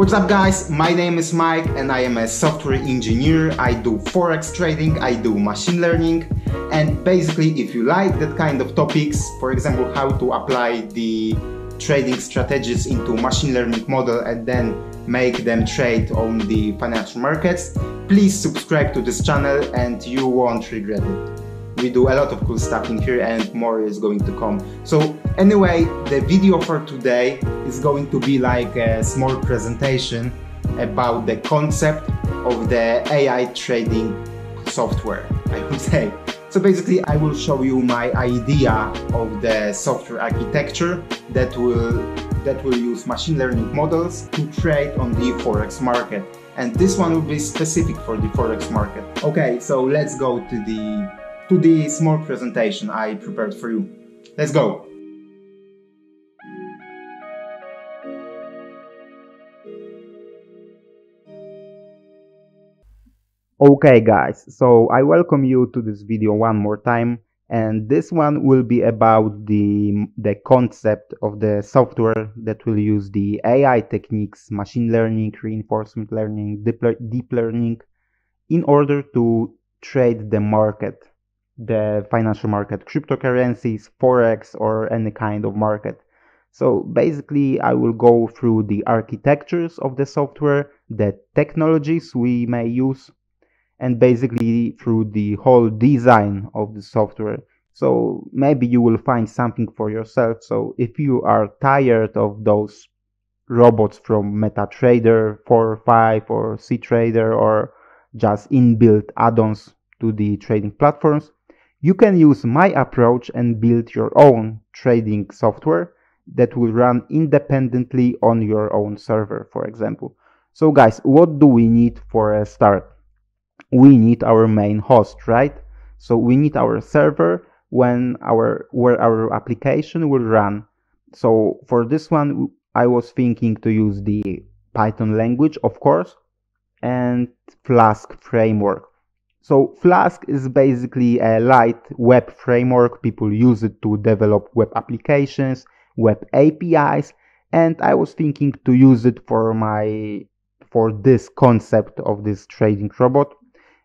What's up guys, my name is Mike and I am a software engineer. I do forex trading, I do machine learning and basically if you like that kind of topics, for example how to apply the trading strategies into machine learning model and then make them trade on the financial markets, please subscribe to this channel and you won't regret it we do a lot of cool stuff in here and more is going to come. So anyway, the video for today is going to be like a small presentation about the concept of the AI trading software, I would say. So basically I will show you my idea of the software architecture that will that will use machine learning models to trade on the forex market and this one will be specific for the forex market. Okay, so let's go to the to the small presentation I prepared for you. Let's go! Okay guys, so I welcome you to this video one more time and this one will be about the, the concept of the software that will use the AI techniques, machine learning, reinforcement learning, deep, deep learning in order to trade the market the financial market, cryptocurrencies, forex, or any kind of market. So basically, I will go through the architectures of the software, the technologies we may use, and basically through the whole design of the software. So maybe you will find something for yourself. So if you are tired of those robots from MetaTrader 4 or 5 or CTrader or just inbuilt add-ons to the trading platforms, you can use my approach and build your own trading software that will run independently on your own server, for example. So guys, what do we need for a start? We need our main host, right? So we need our server when our where our application will run. So for this one, I was thinking to use the Python language, of course, and Flask framework. So Flask is basically a light web framework. People use it to develop web applications, web APIs, and I was thinking to use it for my for this concept of this trading robot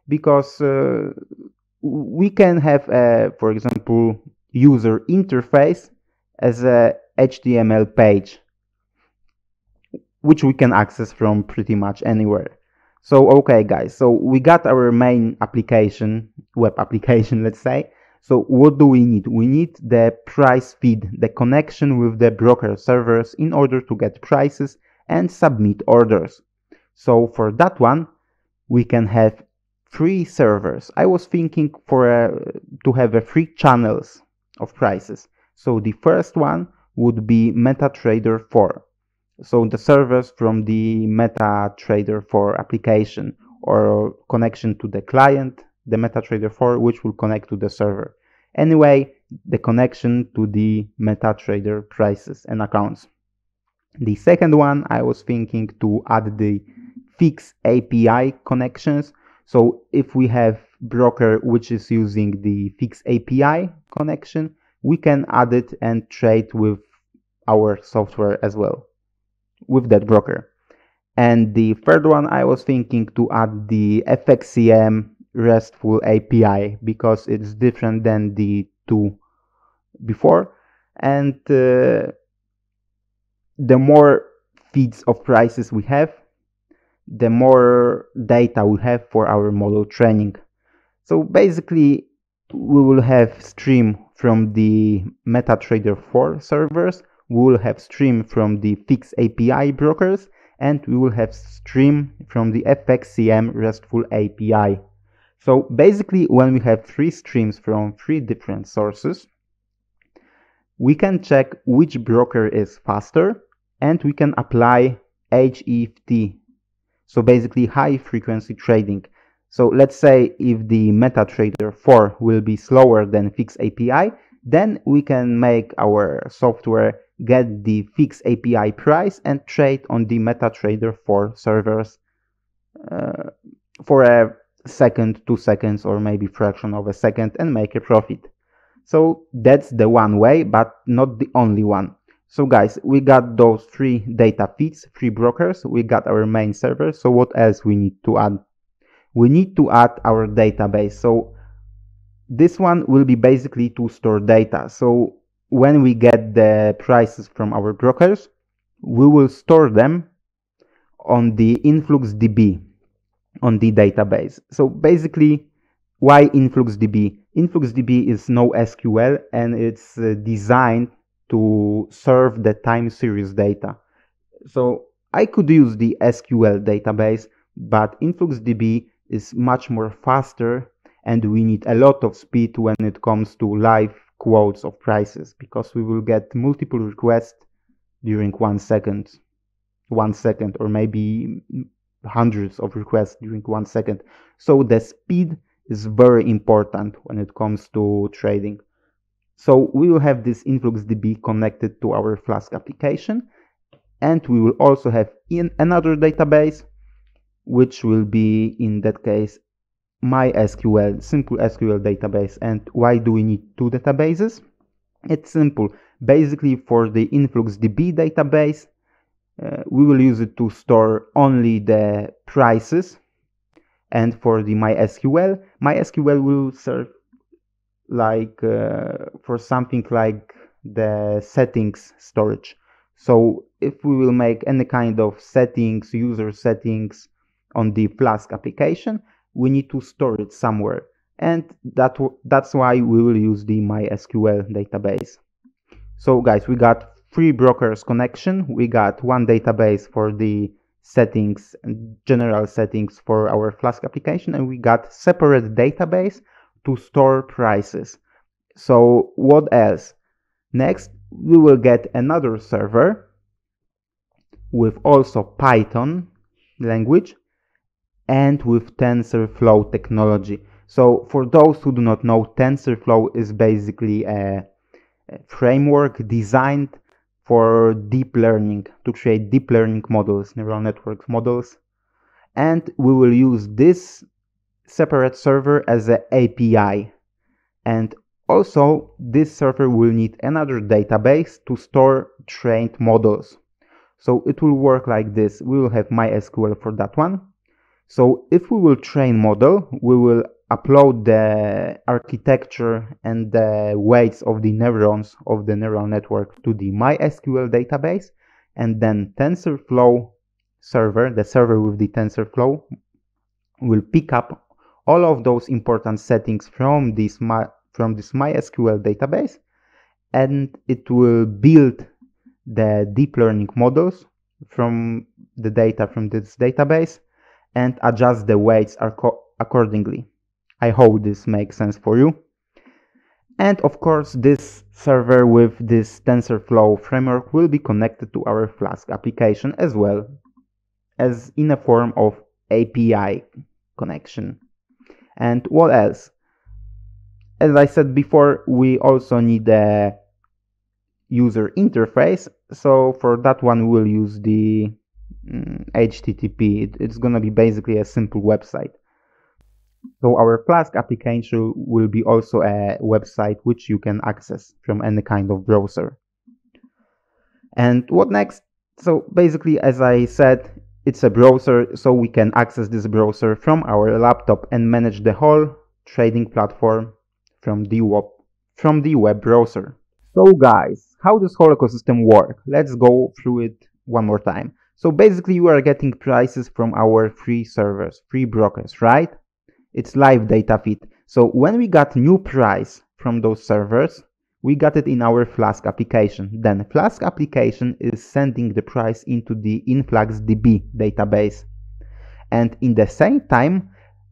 because uh, we can have a, for example user interface as a HTML page which we can access from pretty much anywhere. So, okay, guys, so we got our main application, web application, let's say. So what do we need? We need the price feed, the connection with the broker servers in order to get prices and submit orders. So for that one, we can have three servers. I was thinking for uh, to have uh, three channels of prices. So the first one would be MetaTrader 4 so the service from the MetaTrader 4 application or connection to the client, the MetaTrader 4, which will connect to the server. Anyway, the connection to the MetaTrader prices and accounts. The second one, I was thinking to add the fix API connections. So if we have broker which is using the fix API connection, we can add it and trade with our software as well with that broker. And the third one, I was thinking to add the FXCM RESTful API because it's different than the two before. And uh, the more feeds of prices we have, the more data we have for our model training. So basically, we will have stream from the MetaTrader 4 servers we will have stream from the fix API brokers and we will have stream from the FXCM RESTful API. So basically when we have three streams from three different sources, we can check which broker is faster and we can apply HEFT. So basically high frequency trading. So let's say if the MetaTrader 4 will be slower than fix API, then we can make our software get the fixed API price and trade on the MetaTrader for servers uh, for a second, two seconds, or maybe fraction of a second and make a profit. So that's the one way, but not the only one. So guys, we got those three data feeds, three brokers, we got our main server. So what else we need to add? We need to add our database. So this one will be basically to store data. So when we get the prices from our brokers, we will store them on the InfluxDB on the database. So basically, why InfluxDB? InfluxDB is no SQL and it's uh, designed to serve the time series data. So I could use the SQL database, but InfluxDB is much more faster and we need a lot of speed when it comes to live quotes of prices because we will get multiple requests during one second one second or maybe hundreds of requests during one second so the speed is very important when it comes to trading so we will have this influxdb connected to our flask application and we will also have in another database which will be in that case MySQL, simple SQL database. And why do we need two databases? It's simple. Basically, for the InfluxDB database, uh, we will use it to store only the prices. And for the MySQL, MySQL will serve like uh, for something like the settings storage. So if we will make any kind of settings, user settings on the Flask application, we need to store it somewhere. And that that's why we will use the MySQL database. So guys, we got three brokers connection. We got one database for the settings, general settings for our Flask application, and we got separate database to store prices. So what else? Next, we will get another server with also Python language and with TensorFlow technology. So for those who do not know, TensorFlow is basically a, framework designed for deep learning to create deep learning models, neural networks models. And we will use this separate server as an API. And also, this server will need another database to store trained models. So it will work like this. We will have MySQL for that one. So if we will train model, we will upload the architecture and the weights of the neurons of the neural network to the MySQL database and then TensorFlow server, the server with the TensorFlow will pick up all of those important settings from this My, from this MySQL database and it will build the deep learning models from the data from this database and adjust the weights accordingly. I hope this makes sense for you. And of course, this server with this TensorFlow framework will be connected to our Flask application as well as in a form of API connection. And what else? As I said before, we also need a user interface. So for that one, we'll use the Mm, HTTP. It, it's going to be basically a simple website. So our Flask application will be also a website which you can access from any kind of browser. And what next? So basically, as I said, it's a browser, so we can access this browser from our laptop and manage the whole trading platform from the web, from the web browser. So guys, how does whole ecosystem work? Let's go through it one more time. So basically you are getting prices from our free servers, free brokers, right? It's live data feed. So when we got new price from those servers, we got it in our Flask application. Then Flask application is sending the price into the InfluxDB database. And in the same time,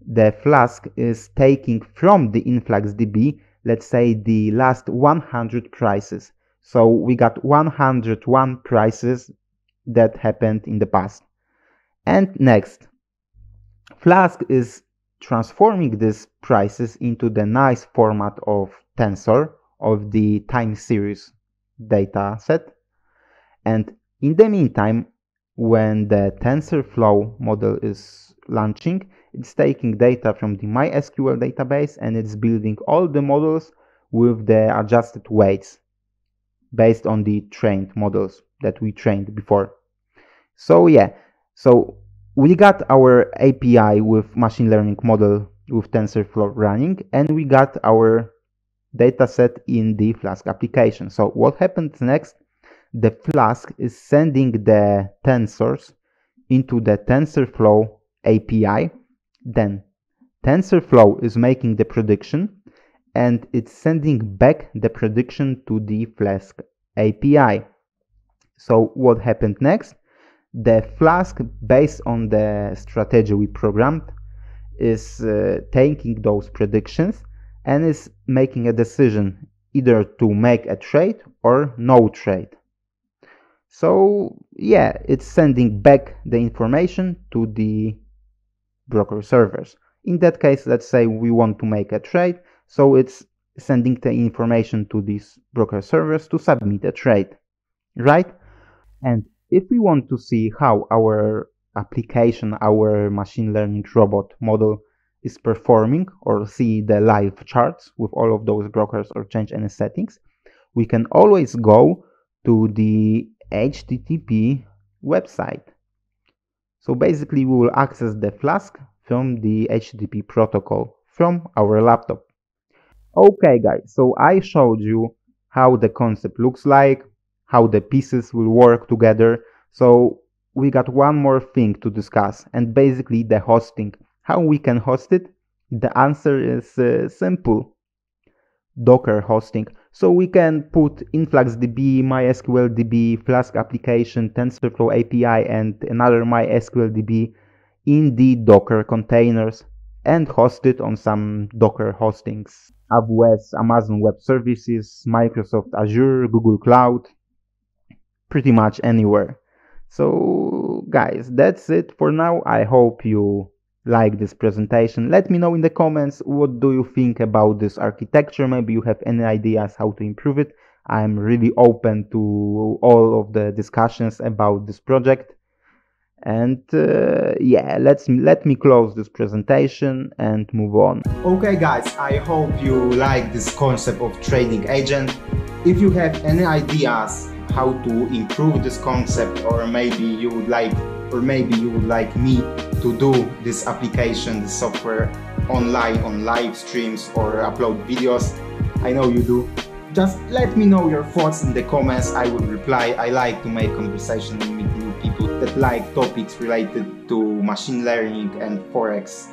the Flask is taking from the InfluxDB, let's say the last 100 prices. So we got 101 prices that happened in the past. And next, Flask is transforming these prices into the nice format of tensor of the time series data set. And in the meantime, when the TensorFlow model is launching, it's taking data from the MySQL database and it's building all the models with the adjusted weights based on the trained models that we trained before. So yeah, so we got our API with machine learning model with TensorFlow running, and we got our dataset in the Flask application. So what happens next? The Flask is sending the tensors into the TensorFlow API. Then TensorFlow is making the prediction and it's sending back the prediction to the Flask API. So what happened next? The Flask, based on the strategy we programmed, is uh, taking those predictions and is making a decision either to make a trade or no trade. So yeah, it's sending back the information to the broker servers. In that case, let's say we want to make a trade, so it's sending the information to these broker servers to submit a trade, right? And if we want to see how our application, our machine learning robot model is performing or see the live charts with all of those brokers or change any settings, we can always go to the HTTP website. So basically we will access the Flask from the HTTP protocol from our laptop. Okay guys, so I showed you how the concept looks like, how the pieces will work together. So we got one more thing to discuss, and basically the hosting. How we can host it? The answer is uh, simple Docker hosting. So we can put InfluxDB, MySQLDB, Flask application, TensorFlow API, and another MySQLDB in the Docker containers and host it on some Docker hostings. AWS, Amazon Web Services, Microsoft Azure, Google Cloud, pretty much anywhere. So guys, that's it for now. I hope you like this presentation. Let me know in the comments what do you think about this architecture. Maybe you have any ideas how to improve it. I'm really open to all of the discussions about this project. And uh, yeah, let's let me close this presentation and move on. Okay guys, I hope you like this concept of trading agent. If you have any ideas how to improve this concept or maybe you would like or maybe you would like me to do this application this software online on live streams or upload videos i know you do just let me know your thoughts in the comments i will reply i like to make conversation with new people that like topics related to machine learning and forex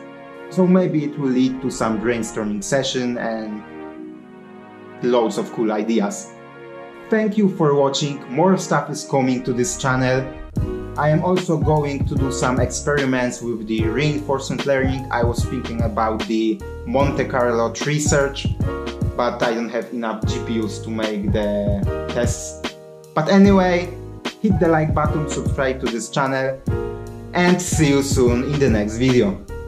so maybe it will lead to some brainstorming session and loads of cool ideas Thank you for watching, more stuff is coming to this channel. I am also going to do some experiments with the reinforcement learning. I was thinking about the Monte Carlo research, but I don't have enough GPUs to make the tests. But anyway, hit the like button, subscribe to this channel, and see you soon in the next video.